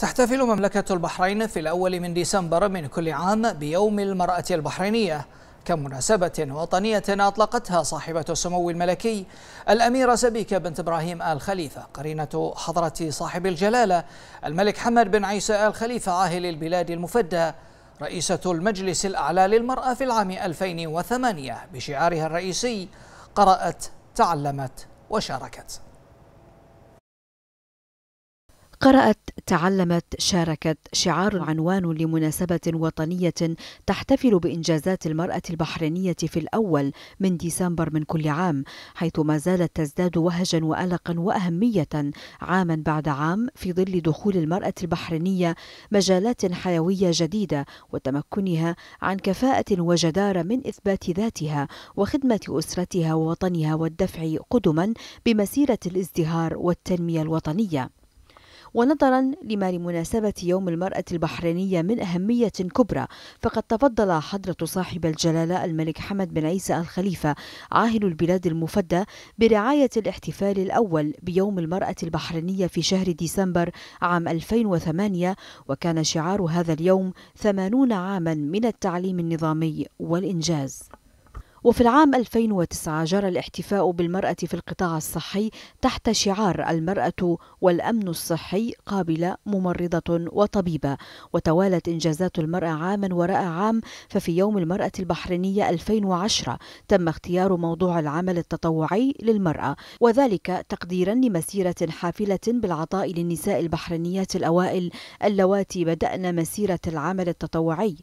تحتفل مملكة البحرين في الأول من ديسمبر من كل عام بيوم المرأة البحرينية كمناسبة وطنية أطلقتها صاحبة السمو الملكي الأميرة سبيكة بنت إبراهيم آل خليفة قرينة حضرة صاحب الجلالة الملك حمد بن عيسى آل خليفة عاهل البلاد المفدى رئيسة المجلس الأعلى للمرأة في العام 2008 بشعارها الرئيسي قرأت تعلمت وشاركت قرأت تعلمت شاركت شعار عنوان لمناسبة وطنية تحتفل بإنجازات المرأة البحرينية في الأول من ديسمبر من كل عام حيث ما زالت تزداد وهجا وألقا وأهمية عاما بعد عام في ظل دخول المرأة البحرينية مجالات حيوية جديدة وتمكنها عن كفاءة وجدارة من إثبات ذاتها وخدمة أسرتها ووطنها والدفع قدما بمسيرة الازدهار والتنمية الوطنية ونظرا لما لمناسبة يوم المرأة البحرينية من أهمية كبرى فقد تفضل حضرة صاحب الجلالة الملك حمد بن عيسى الخليفة عاهل البلاد المفدى برعاية الاحتفال الأول بيوم المرأة البحرينية في شهر ديسمبر عام 2008 وكان شعار هذا اليوم 80 عاما من التعليم النظامي والإنجاز وفي العام 2009 جرى الاحتفاء بالمرأة في القطاع الصحي تحت شعار المرأة والأمن الصحي قابلة ممرضة وطبيبة وتوالت إنجازات المرأة عاما وراء عام ففي يوم المرأة البحرينية 2010 تم اختيار موضوع العمل التطوعي للمرأة وذلك تقديرا لمسيرة حافلة بالعطاء للنساء البحرينيات الأوائل اللواتي بدأن مسيرة العمل التطوعي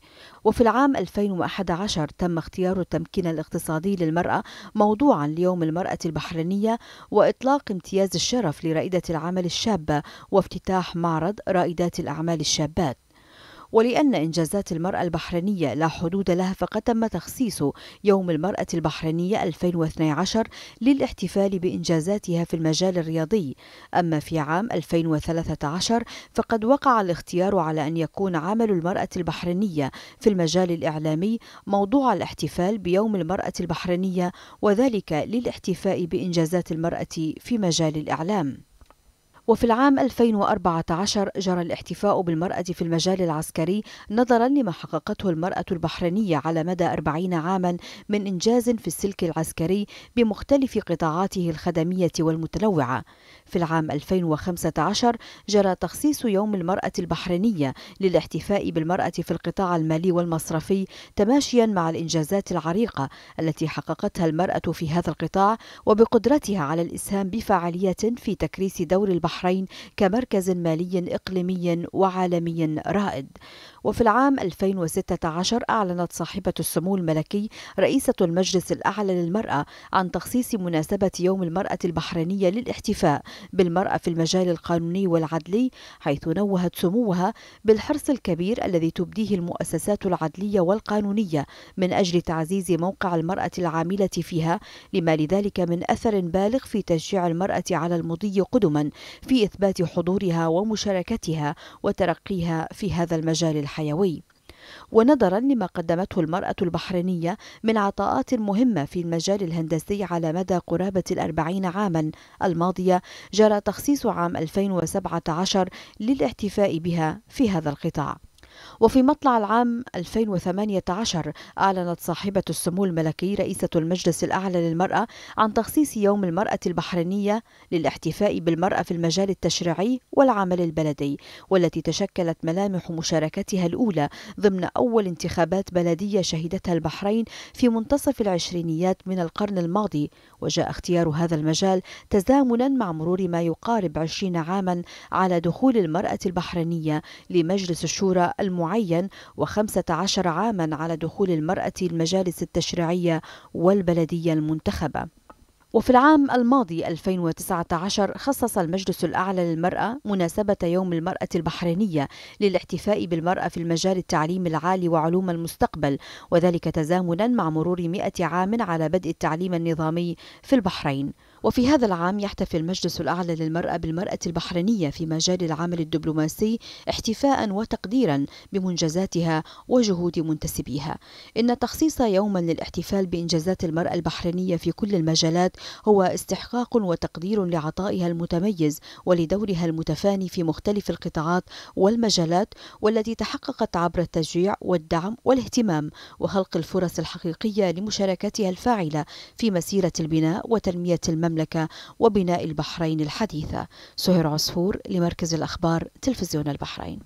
وفي العام 2011 تم اختيار التمكين الاقتصادي الاقتصادي للمرأة موضوعا ليوم المرأة البحرينية وإطلاق امتياز الشرف لرائدة العمل الشابة وافتتاح معرض رائدات الأعمال الشابات ولأن إنجازات المرأة البحرينية لا حدود لها فقد تم تخصيص يوم المرأة البحرينية 2012 للاحتفال بإنجازاتها في المجال الرياضي أما في عام 2013 فقد وقع الاختيار على أن يكون عمل المرأة البحرينية في المجال الإعلامي موضوع الاحتفال بيوم المرأة البحرينية وذلك للاحتفاء بإنجازات المرأة في مجال الإعلام وفي العام 2014 جرى الاحتفاء بالمرأة في المجال العسكري نظرا لما حققته المرأة البحرينية على مدى 40 عاما من إنجاز في السلك العسكري بمختلف قطاعاته الخدمية والمتنوعة في العام 2015 جرى تخصيص يوم المرأة البحرينية للاحتفاء بالمرأة في القطاع المالي والمصرفي تماشيا مع الإنجازات العريقة التي حققتها المرأة في هذا القطاع وبقدرتها على الإسهام بفعالية في تكريس دور البحرين البحرين كمركز مالي إقليمي وعالمي رائد وفي العام 2016 أعلنت صاحبة السمو الملكي رئيسة المجلس الأعلى للمرأة عن تخصيص مناسبة يوم المرأة البحرينية للاحتفاء بالمرأة في المجال القانوني والعدلي حيث نوهت سموها بالحرص الكبير الذي تبديه المؤسسات العدلية والقانونية من أجل تعزيز موقع المرأة العاملة فيها لما لذلك من أثر بالغ في تشجيع المرأة على المضي قدما في إثبات حضورها ومشاركتها وترقيها في هذا المجال الحيوي ونظرا لما قدمته المرأة البحرينية من عطاءات مهمة في المجال الهندسي على مدى قرابة الأربعين عاما الماضية جرى تخصيص عام 2017 للاحتفاء بها في هذا القطاع وفي مطلع العام 2018 أعلنت صاحبة السمو الملكي رئيسة المجلس الأعلى للمرأة عن تخصيص يوم المرأة البحرينية للاحتفاء بالمرأة في المجال التشريعي والعمل البلدي والتي تشكلت ملامح مشاركتها الأولى ضمن أول انتخابات بلدية شهدتها البحرين في منتصف العشرينيات من القرن الماضي وجاء اختيار هذا المجال تزامنا مع مرور ما يقارب 20 عاما على دخول المرأة البحرينية لمجلس الشورى المعين و15 عاما على دخول المرأة المجالس التشريعية والبلدية المنتخبة وفي العام الماضي 2019 خصص المجلس الأعلى للمرأة مناسبة يوم المرأة البحرينية للاحتفاء بالمرأة في المجال التعليم العالي وعلوم المستقبل وذلك تزامنا مع مرور 100 عام على بدء التعليم النظامي في البحرين وفي هذا العام يحتفل المجلس الأعلى للمرأة بالمرأة البحرينية في مجال العمل الدبلوماسي احتفاء وتقديرا بمنجزاتها وجهود منتسبيها إن تخصيص يوما للاحتفال بإنجازات المرأة البحرينية في كل المجالات هو استحقاق وتقدير لعطائها المتميز ولدورها المتفاني في مختلف القطاعات والمجالات والتي تحققت عبر التشجيع والدعم والاهتمام وخلق الفرص الحقيقية لمشاركتها الفاعلة في مسيرة البناء وتنمية المال المملكة وبناء البحرين الحديثة سهير عصفور لمركز الأخبار تلفزيون البحرين